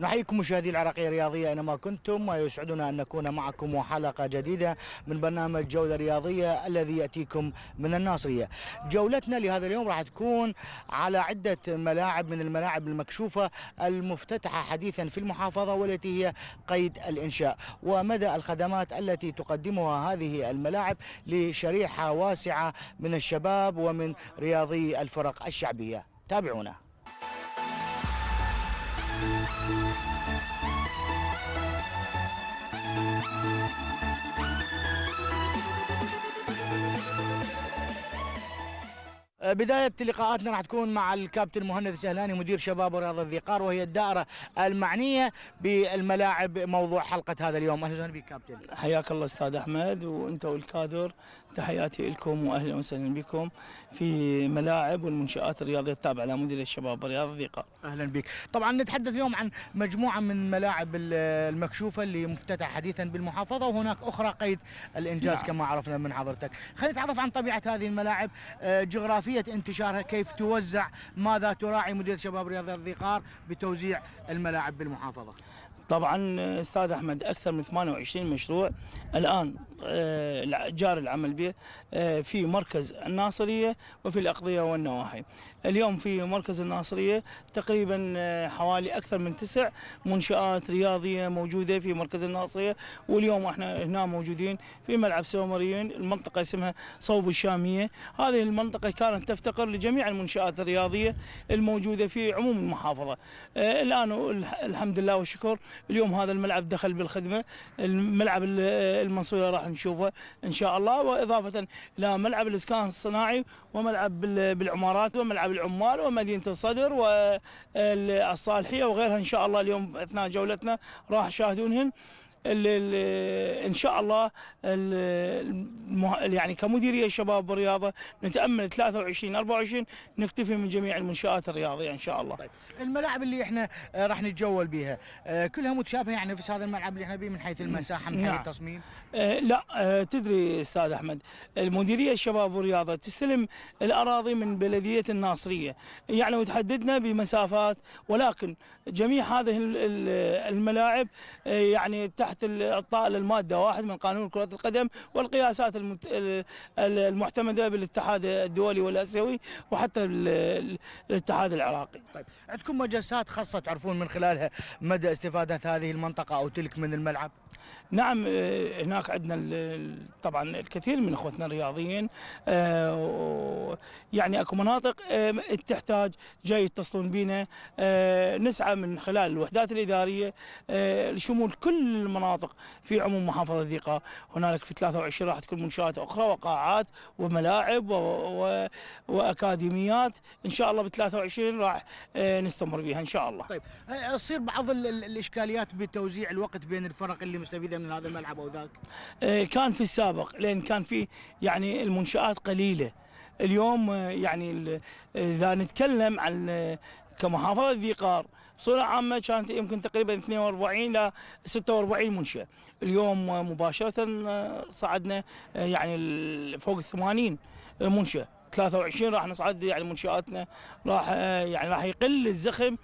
نحييكم مشاهدي العراقية الرياضية أينما كنتم ويسعدنا أن نكون معكم وحلقة جديدة من برنامج جولة رياضية الذي يأتيكم من الناصرية جولتنا لهذا اليوم راح تكون على عدة ملاعب من الملاعب المكشوفة المفتتحة حديثا في المحافظة والتي هي قيد الإنشاء ومدى الخدمات التي تقدمها هذه الملاعب لشريحة واسعة من الشباب ومن رياضي الفرق الشعبية تابعونا Thank بداية لقاءاتنا راح تكون مع الكابتن مهند السهلاني مدير شباب ورياضة ذي قار وهي الدائرة المعنية بالملاعب موضوع حلقة هذا اليوم أهلا وسهلا بك كابتن حياك الله أستاذ أحمد وأنت والكادر تحياتي لكم وأهلا وسهلا بكم في ملاعب والمنشآت الرياضية التابعة لمدير الشباب ورياضة ذي قار أهلا بك طبعا نتحدث اليوم عن مجموعة من ملاعب المكشوفة اللي مفتتحة حديثا بالمحافظة وهناك أخرى قيد الإنجاز نعم. كما عرفنا من حضرتك خلينا نتعرف عن طبيعة هذه الملاعب آه، جغرافية كيفية انتشارها كيف توزع ماذا تراعي مدير شباب رياضه الذقار بتوزيع الملاعب بالمحافظة طبعا استاذ احمد اكثر من 28 مشروع الان آه، جار العمل به آه، في مركز الناصرية وفي الأقضية والنواحي اليوم في مركز الناصرية تقريبا آه، حوالي أكثر من تسع منشآت رياضية موجودة في مركز الناصرية واليوم احنا هنا موجودين في ملعب سومريين المنطقة اسمها صوب الشامية هذه المنطقة كانت تفتقر لجميع المنشآت الرياضية الموجودة في عموم المحافظة الآن الحمد لله والشكر اليوم هذا الملعب دخل بالخدمة الملعب المنصورة راح نشوفه ان شاء الله واضافه الى ملعب الاسكان الصناعي وملعب بالعمارات وملعب العمال ومدينه الصدر والصالحيه وغيرها ان شاء الله اليوم اثناء جولتنا راح يشاهدونهن ان شاء الله يعني كمديريه شباب والرياضه نتامل 23 24 نكتفي من جميع المنشات الرياضيه ان شاء الله. طيب الملاعب اللي احنا آه، راح نتجول بها آه، كلها متشابهه يعني نفس هذا الملعب اللي احنا به من حيث المساحه من حيث نعم. التصميم؟ آه، لا تدري استاذ احمد المديريه الشباب والرياضه تستلم الاراضي من بلديه الناصريه يعني وتحددنا بمسافات ولكن جميع هذه الملاعب يعني تحت الطائل الماده واحد من قانون الكره كرة القدم والقياسات المعتمدة بالاتحاد الدولي والآسيوي وحتى الاتحاد العراقي طيب عندكم مجلسات خاصة تعرفون من خلالها مدى استفادة هذه المنطقة أو تلك من الملعب نعم آه، هناك عندنا طبعا الكثير من اخوتنا الرياضيين آه، يعني اكو مناطق آه، تحتاج جاي يتصلون بينا نسعى من خلال الوحدات الاداريه لشمول كل المناطق في عموم محافظه ذيقه هنالك في 23 راح تكون منشات اخرى وقاعات وملاعب و... واكاديميات ان شاء الله ب 23 راح آه، نستمر بها ان شاء الله. طيب تصير بعض ال... الاشكاليات بتوزيع الوقت بين الفرق اللي مستفيده من هذا الملعب او ذاك؟ آه، كان في السابق لان كان في يعني المنشات قليله. اليوم آه، يعني اذا نتكلم عن كمحافظه ذي قار بصوره عامه كانت يمكن تقريبا 42 ل 46 منشاه اليوم مباشره آه، صعدنا آه، يعني فوق ال 80 منشاه 23 راح نصعد يعني منشاتنا راح آه، يعني راح يقل الزخم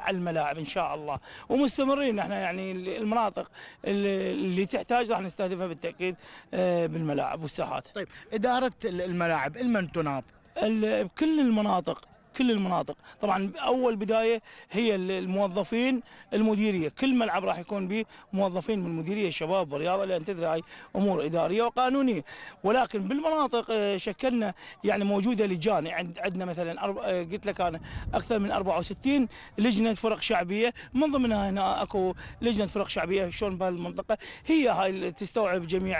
على الملاعب ان شاء الله ومستمرين احنا يعني المناطق اللي تحتاج راح نستهدفها بالتاكيد بالملاعب والساحات. طيب اداره الملاعب المن تناط؟ بكل المناطق كل المناطق طبعا اول بدايه هي الموظفين المديريه كل ملعب راح يكون به موظفين من المديريه الشباب والرياضه لان تدري هاي امور اداريه وقانونيه ولكن بالمناطق آه، شكلنا يعني موجوده لجان عندنا مثلا آه، قلت لك انا اكثر من 64 لجنه فرق شعبيه من ضمنها هنا اكو لجنه فرق شعبيه شلون بهالمنطقه هي هاي تستوعب جميع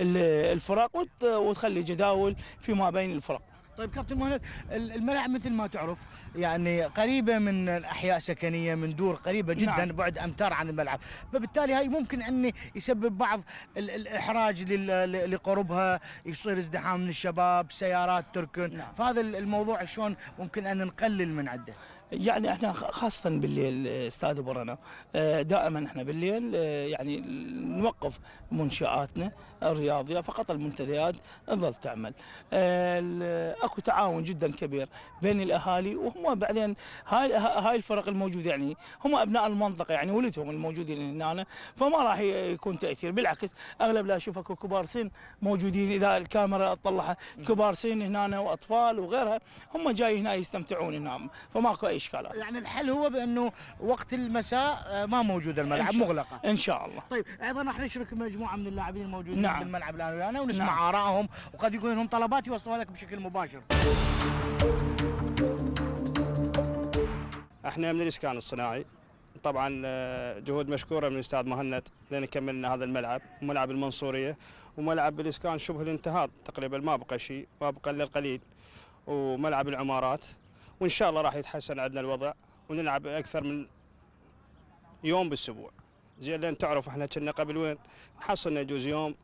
الفرق وتخلي جداول فيما بين الفرق طيب كابتن مهند الملاعب مثل ما تعرف يعني قريبه من احياء سكنيه من دور قريبه جدا نعم. بعد امتار عن الملعب فبالتالي هاي ممكن ان يسبب بعض الاحراج لقربها يصير ازدحام من الشباب سيارات تركن نعم. فهذا الموضوع شلون ممكن ان نقلل من عده يعني احنا خاصة بالليل استاذ برنا آه، دائما احنا بالليل آه، يعني نوقف منشآتنا الرياضية فقط المنتديات تظل تعمل آه، اكو تعاون جدا كبير بين الاهالي وهم هم وبعدين هاي هاي الفرق الموجوده يعني هم ابناء المنطقه يعني ولدهم الموجودين هنا فما راح يكون تاثير بالعكس اغلب لا اشوف اكو كبار سن موجودين اذا الكاميرا طلعها كبار سن هنا واطفال وغيرها هم جاي هنا يستمتعون هنا فماكو اي اشكالات يعني الحل هو بانه وقت المساء آه، ما موجود الملعب إن مغلقه ان شاء الله طيب ايضا راح نشرك مجموعه من اللاعبين الموجودين نعم. في الملعب الان ويانا ونسمع نعم. ارائهم وقد يكون لهم طلبات يوصلوها لك بشكل مباشر احنا من الاسكان الصناعي طبعا آه، جهود مشكوره من الاستاذ مهند لان كملنا هذا الملعب وملعب المنصوريه وملعب الاسكان شبه الانتهاء تقريبا ما بقى شيء ما بقى الا القليل وملعب العمارات وان شاء الله راح يتحسن عندنا الوضع ونلعب اكثر من يوم بالاسبوع زين لان تعرف احنا كنا قبل وين حصلنا يجوز يوم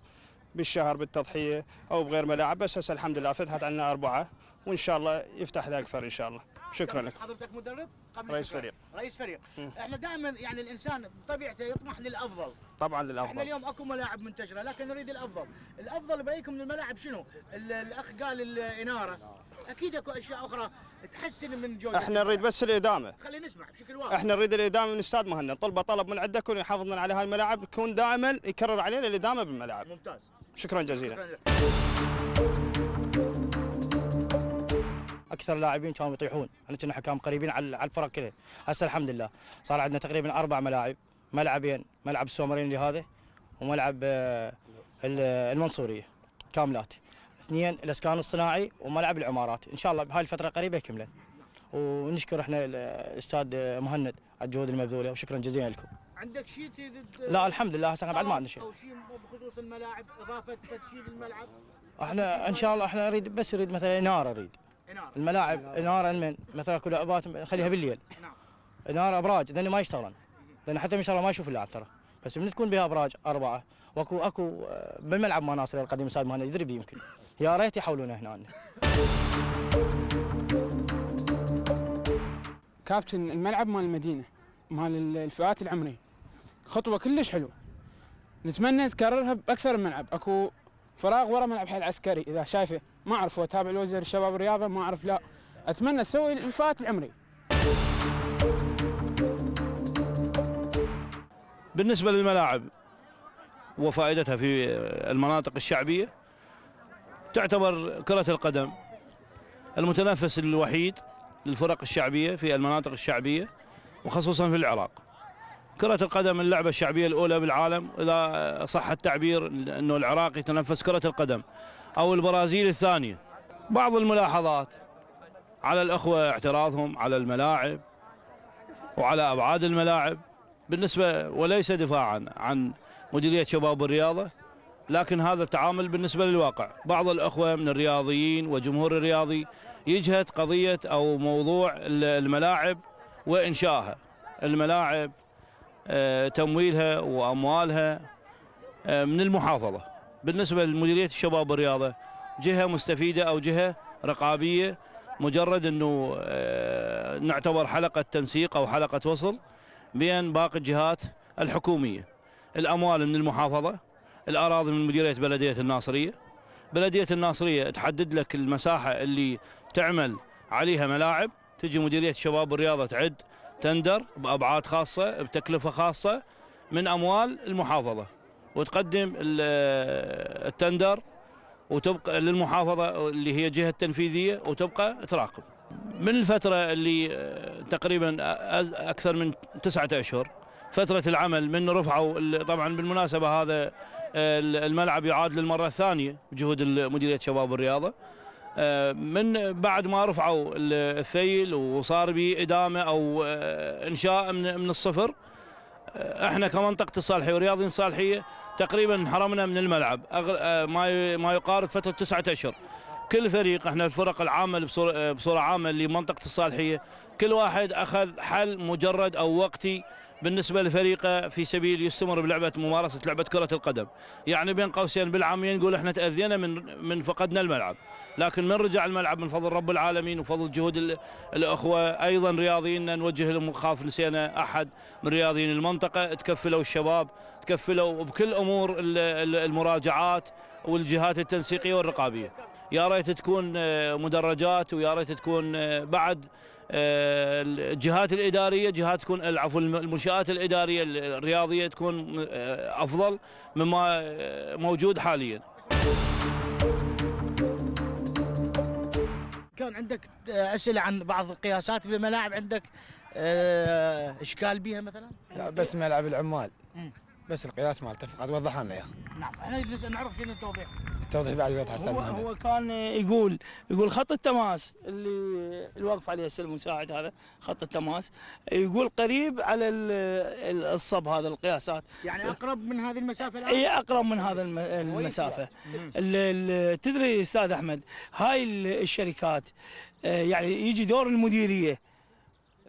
بالشهر بالتضحيه او بغير ملاعب بس هسه الحمد لله فتحت عندنا اربعه وان شاء الله يفتح لها اكثر ان شاء الله شكرا طيب، لك حضرتك مدرب قبل رئيس فريق رئيس فريق مم. احنا دائما يعني الانسان بطبيعته يطمح للافضل طبعا للافضل احنا اليوم اكو ملاعب منتشره لكن نريد الافضل الافضل برايكم من الملاعب شنو الاخ قال الاناره اكيد اكو اشياء اخرى تحسن من جودة احنا نريد بس الادامه خلينا نسمع بشكل واضح احنا نريد الادامه من استاذ مهند طلبه طلب من عندك يكون يحافظنا على هاي الملاعب يكون دائما يكرر علينا الادامه بالملاعب ممتاز شكرا جزيلا شكرا لك. اكثر لاعبين كانوا يطيحون احنا كنا حكام قريبين على الفرق كلها هسه الحمد لله صار عندنا تقريبا اربع ملاعب ملعبين ملعب السومرين لهذا وملعب آه، المنصوريه كاملات اثنين الاسكان الصناعي وملعب العمارات ان شاء الله بهاي الفتره قريبه كمله ونشكر احنا الاستاذ آه، مهند على الجهود المبذوله وشكرا جزيلا لكم عندك شيء لا الحمد لله هسه بعد ما عندنا شيء او شيء بخصوص الملاعب اضافه تدشين الملعب احنا ان شاء الله احنا نريد بس نريد مثلا اناره نريد الملاعب اناره من مثلا كل لعبات خليها نعم. بالليل نعم. اناره ابراج ذني ما يشتغلن لان حتى ان شاء الله ما يشوف اللاعب ترى بس من تكون بها ابراج اربعه واكو اكو آه، بالملعب مال ناصر القديم استاذ مال يدري يمكن يا ريت يحولونه هنا كابتن الملعب مال المدينه مال الفئات العمريه خطوه كلش حلوه نتمنى تكررها باكثر من ملعب اكو فراغ ورا ملعب حي العسكري اذا شايفه ما اعرف اتابع الوزير الشباب الرياضه ما اعرف لا اتمنى تسوي الفات العمري بالنسبه للملاعب وفائدتها في المناطق الشعبيه تعتبر كره القدم المتنافس الوحيد للفرق الشعبيه في المناطق الشعبيه وخصوصا في العراق كرة القدم اللعبة الشعبية الأولى بالعالم إذا صح التعبير أنه العراق يتنفس كرة القدم أو البرازيل الثانية بعض الملاحظات على الأخوة اعتراضهم على الملاعب وعلى أبعاد الملاعب بالنسبة وليس دفاعا عن مديرية شباب الرياضة لكن هذا التعامل بالنسبة للواقع بعض الأخوة من الرياضيين وجمهور الرياضي يجهد قضية أو موضوع الملاعب وإنشائها الملاعب آه، تمويلها واموالها آه، من المحافظه بالنسبه لمديريه الشباب والرياضه جهه مستفيده او جهه رقابيه مجرد انه آه، نعتبر حلقه تنسيق او حلقه وصل بين باقي الجهات الحكوميه الاموال من المحافظه الاراضي من مديريه بلديه الناصريه بلديه الناصريه تحدد لك المساحه اللي تعمل عليها ملاعب تجي مديريه الشباب والرياضه تعد تندر بأبعاد خاصة بتكلفة خاصة من أموال المحافظة وتقدم التندر وتبقى للمحافظة اللي هي جهة تنفيذية وتبقى تراقب من الفترة اللي آه، تقريبا أكثر من تسعة أشهر فترة العمل من رفعوا طبعا بالمناسبة هذا آه، الملعب يعاد للمرة الثانية بجهود مديرية شباب الرياضة آه، من بعد ما رفعوا الثيل وصار بإدامة أو آه، إنشاء من الصفر آه، احنا كمنطقه الصالحيه ورياضيين الصالحيه تقريبا انحرمنا من الملعب ما ما يقارب فتره تسعة اشهر كل فريق احنا الفرق العامه بصوره عامه لمنطقه الصالحيه كل واحد اخذ حل مجرد او وقتي بالنسبة لفريقه في سبيل يستمر بلعبة ممارسة لعبة كرة القدم يعني بين قوسين بالعامية نقول احنا تأذينا من من فقدنا الملعب لكن من رجع الملعب من فضل رب العالمين وفضل جهود الأخوة أيضا رياضيين نوجه لهم خاف نسينا أحد من رياضيين المنطقة تكفلوا الشباب تكفلوا بكل أمور المراجعات والجهات التنسيقية والرقابية يا ريت تكون آه، مدرجات ويا ريت تكون آه، بعد آه، الجهات الاداريه جهات تكون العفو المنشات الاداريه الرياضيه تكون آه، افضل مما آه، موجود حاليا كان عندك اسئله عن بعض القياسات بالملاعب عندك اشكال بها مثلا؟ لا بس ملعب العمال بس القياس مالته فقط وضح لنا اياه نعم احنا نعرف شنو التوضيح التوضيح بعد يوضح استاذ هو, هو كان يقول يقول خط التماس اللي الواقف عليه هسه المساعد هذا خط التماس يقول قريب على الصب هذا القياسات يعني اقرب من هذه المسافه الان اي اقرب من هذا طيب، المسافه تدري استاذ احمد هاي الشركات آه، يعني يجي دور المديريه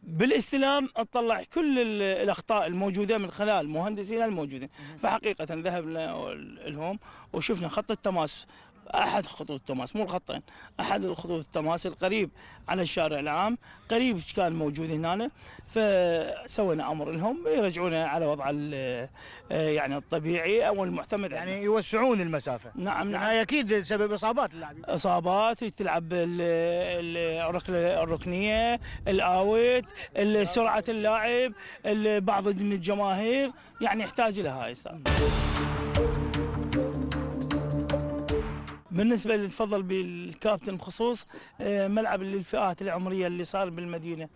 بالاستلام اطلع كل الاخطاء الموجوده من خلال مهندسينا الموجودين فحقيقه ذهبنا لهم وشفنا خط التماس احد خطوط التماس مو الخطين احد الخطوط التماس القريب على الشارع العام قريب كان موجود هنا فسوينا امر لهم يرجعونا على وضع آه، يعني الطبيعي او المعتمد يعني عنه. يوسعون المسافه نعم نعم اكيد بسبب اصابات اللاعبين اصابات تلعب الركنيه الاوت سرعه اللاعب بعض من الجماهير يعني يحتاج لها هاي بالنسبه للفضل بالكابتن بخصوص آه، ملعب للفئات العمريه اللي صار بالمدينه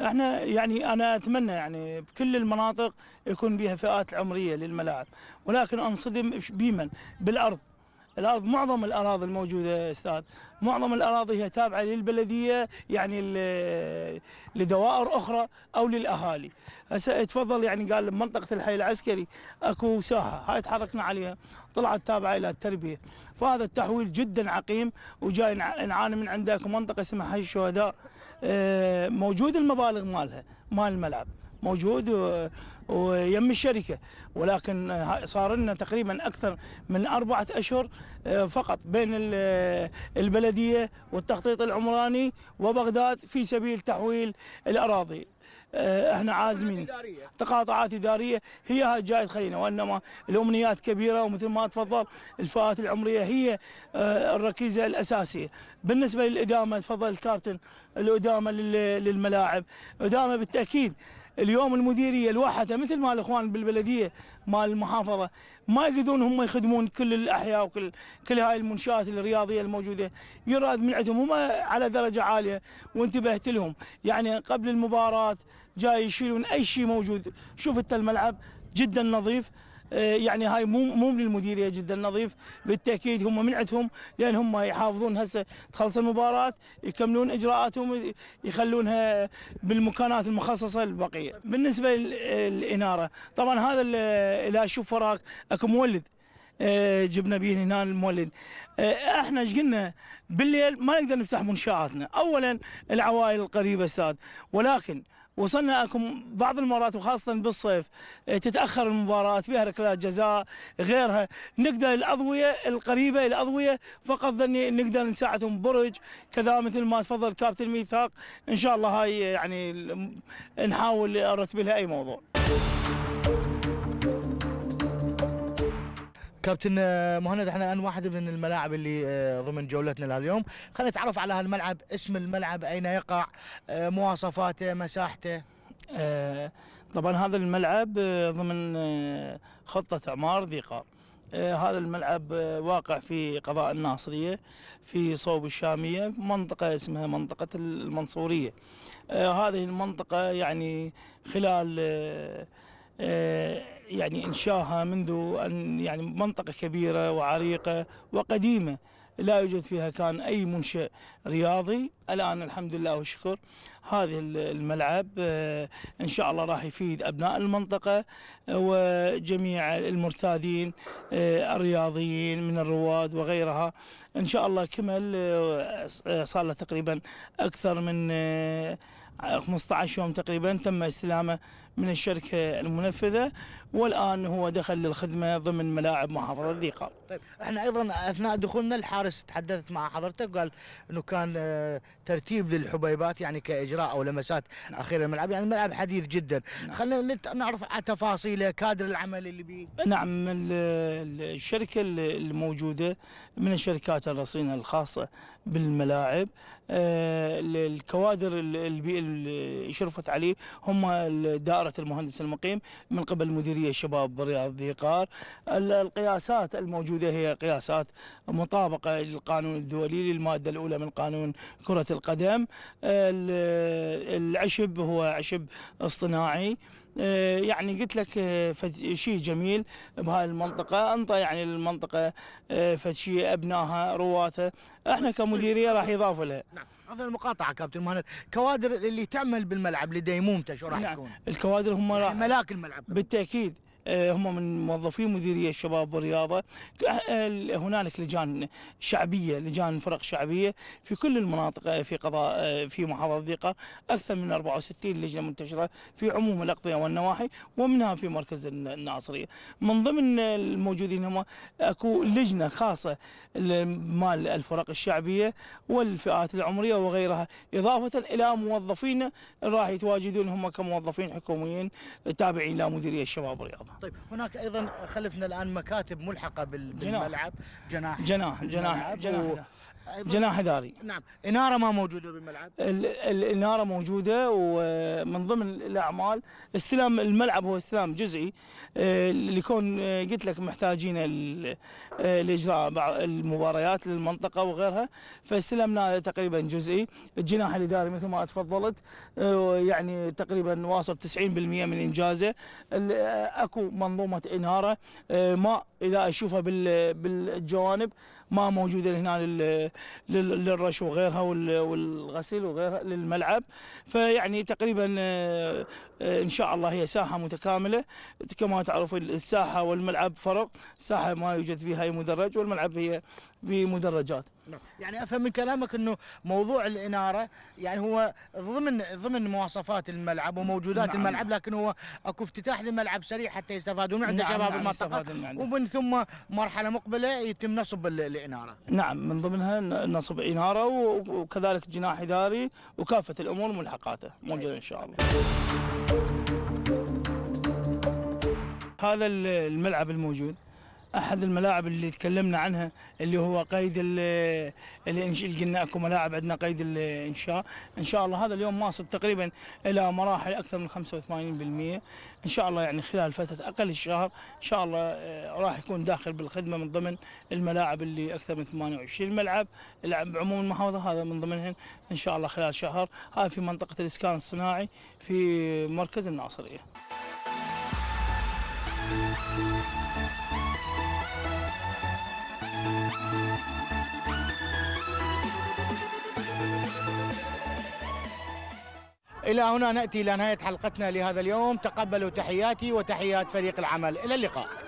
احنا يعني انا اتمنى يعني بكل المناطق يكون بها فئات عمريه للملاعب ولكن انصدم بمن بالارض الارض معظم الاراضي الموجوده استاذ معظم الاراضي هي تابعه للبلديه يعني لدوائر اخرى او للاهالي هسه تفضل يعني قال بمنطقه الحي العسكري اكو ساحه هاي تحركنا عليها طلعت تابعه الى التربيه فهذا التحويل جدا عقيم وجاي نعاني من عندك منطقه اسمها حي الشهداء آه، موجود المبالغ مالها مال الملعب موجود ويم الشركه ولكن صار لنا تقريبا اكثر من اربعه اشهر آه، فقط بين آه، البلديه والتخطيط العمراني وبغداد في سبيل تحويل الاراضي آه، احنا عازمين تقاطعات اداريه هي جاي تخلينا وانما الامنيات كبيره ومثل ما تفضل الفئات العمريه هي الركيزه الاساسيه بالنسبه للادامه تفضل الكارتن الادامه للملاعب ادامه بالتاكيد اليوم المديريه الواحده مثل ما الاخوان بالبلديه مال المحافظه ما يقدرون هم يخدمون كل الاحياء وكل كل هاي المنشات الرياضيه الموجوده يراد من عندهم هم على درجه عاليه وانتبهت لهم يعني قبل المباراه جاي يشيلون اي شيء موجود شوف الملعب جدا نظيف آه، يعني هاي مو مو من المديريه جدا نظيف بالتاكيد هم من عندهم لان هم يحافظون هسه تخلص المباراه يكملون اجراءاتهم يخلونها بالمكانات المخصصه البقيه بالنسبه للاناره طبعا هذا لا اشوف فراغ اكو مولد آه، جبنا به هنا المولد آه، احنا ايش قلنا بالليل ما نقدر نفتح منشاتنا اولا العوائل القريبه استاذ ولكن وصلنا اكو بعض المرات وخاصه بالصيف إيه، تتاخر المباراه بها ركلات جزاء غيرها نقدر الاضويه القريبه الاضويه فقط ظني نقدر نساعدهم برج كذا مثل ما تفضل كابتن ميثاق ان شاء الله هاي يعني نحاول نرتب لها اي موضوع. كابتن آه، مهند احنا الان واحد من الملاعب اللي آه، ضمن جولتنا لهاليوم خلينا نتعرف على هالملعب اسم الملعب اين يقع آه، مواصفاته مساحته طبعا هذا الملعب ضمن خطه اعمار ذي قار هذا الملعب واقع في قضاء الناصرية في صوب الشامية منطقة اسمها منطقة المنصورية هذه المنطقة يعني خلال يعني إنشائها منذ أن يعني منطقة كبيرة وعريقة وقديمة لا يوجد فيها كان أي منشئ رياضي الآن الحمد لله والشكر هذه الملعب آه، إن شاء الله راح يفيد أبناء المنطقة وجميع المرتادين آه، الرياضيين من الرواد وغيرها إن شاء الله كمل آه، صار له تقريبا أكثر من 15 يوم تقريبا تم استلامه من الشركة المنفذة والآن هو دخل للخدمة ضمن ملاعب محافظة الضيقة طيب احنا أيضا أثناء دخولنا الحارس تحدثت مع حضرتك قال أنه كان آه، ترتيب للحبيبات يعني كإجراء أو لمسات أخيرة الملعب يعني الملعب حديث جدا نعم. خلينا نعرف تفاصيله كادر العمل اللي بيه نعم الشركة الموجودة من الشركات الرصينة الخاصة بالملاعب آه، الكوادر البيئة اللي شرفت عليه هم دائرة المهندس المقيم من قبل مديرية شباب رياض ذي قار القياسات الموجودة هي قياسات مطابقة للقانون الدولي للمادة الأولى من قانون كرة القدم العشب هو عشب اصطناعي آه، يعني قلت لك آه، شيء جميل بهاي المنطقة أنطى يعني المنطقة آه، فشي أبنائها رواتها احنا كمديرية راح يضافوا لها نعم. عفوا المقاطعة كابتن مهند، كوادر اللي تعمل بالملعب لديمومته شو راح نعم. تكون؟ الكوادر هم يعني ملاك الملعب بالتأكيد آه، هم من موظفي مديريه الشباب والرياضه آه، هنالك لجان شعبيه لجان فرق شعبيه في كل المناطق آه، في قضاء في محافظه الضيقه اكثر من 64 لجنه منتشره في عموم الاقضيه والنواحي ومنها في مركز الناصريه من ضمن الموجودين هم اكو لجنه خاصه مال الفرق الشعبيه والفئات العمريه وغيرها اضافه الى موظفين راح يتواجدون هم كموظفين حكوميين تابعين لمديريه الشباب والرياضه طيب هناك ايضا خلفنا الان مكاتب ملحقه بالملعب جناح جناح جناح جناح جناح اداري نعم اناره ما موجوده بالملعب الاناره موجوده ومن ضمن الاعمال استلام الملعب هو استلام جزئي آه، لكون آه، قلت لك محتاجين آه، لاجراء بعض المباريات للمنطقه وغيرها فاستلمنا تقريبا جزئي الجناح الاداري مثل ما تفضلت يعني تقريبا واصل 90% من انجازه اكو منظومه انهاره آه، ماء اذا اشوفها بالجوانب ما موجوده هنا للرش وغيرها والغسل وغيرها للملعب فيعني تقريبا آه، ان شاء الله هي ساحه متكامله كما تعرف الساحه والملعب فرق ساحه ما يوجد فيها اي مدرج والملعب هي بمدرجات نعم. يعني افهم من كلامك انه موضوع الاناره يعني هو ضمن ضمن مواصفات الملعب وموجودات نعم. الملعب لكن هو اكو افتتاح للملعب سريع حتى يستفادوا من عند نعم شباب نعم المنطقه ومن ثم مرحله مقبله يتم نصب لإنارة نعم من ضمنها نصب إنارة وكذلك جناح إداري وكافة الأمور ملحقاته موجودة إن شاء الله هذا الملعب الموجود احد الملاعب اللي تكلمنا عنها اللي هو قيد اللي قلنا اكو ملاعب عندنا قيد الانشاء ان شاء الله هذا اليوم ماصل تقريبا الى مراحل اكثر من 85% ان شاء الله يعني خلال فتره اقل الشهر ان شاء الله آه، راح يكون داخل بالخدمه من ضمن الملاعب اللي اكثر من 28 ملعب بعموم المحافظه هذا من ضمنهم ان شاء الله خلال شهر هذا في منطقه الاسكان الصناعي في مركز الناصريه. إلى هنا نأتي إلى نهاية حلقتنا لهذا اليوم تقبلوا تحياتي وتحيات فريق العمل إلى اللقاء